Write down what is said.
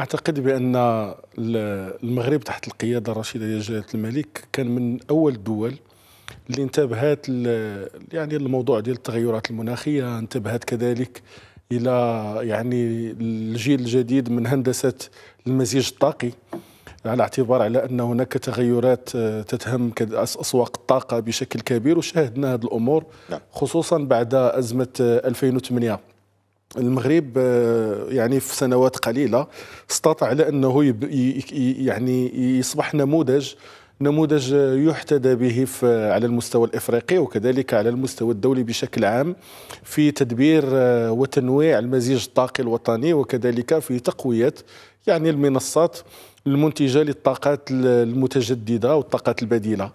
اعتقد بان المغرب تحت القياده الرشيده ديال جلاله الملك كان من اول الدول اللي انتبهت يعني الموضوع ديال التغيرات المناخيه انتبهت كذلك الى يعني الجيل الجديد من هندسه المزيج الطاقي على اعتبار على ان هناك تغيرات آه، تتهم اسواق الطاقه بشكل كبير وشاهدنا هذه الامور نعم. خصوصا بعد ازمه 2008 آه، المغرب آه، يعني في سنوات قليله استطاع على انه يعني يصبح نموذج نموذج يحتذى به على المستوى الافريقي وكذلك على المستوى الدولي بشكل عام في تدبير آه، وتنويع المزيج الطاقي الوطني وكذلك في تقويه يعني المنصات المنتجه للطاقات المتجدده والطاقات البديله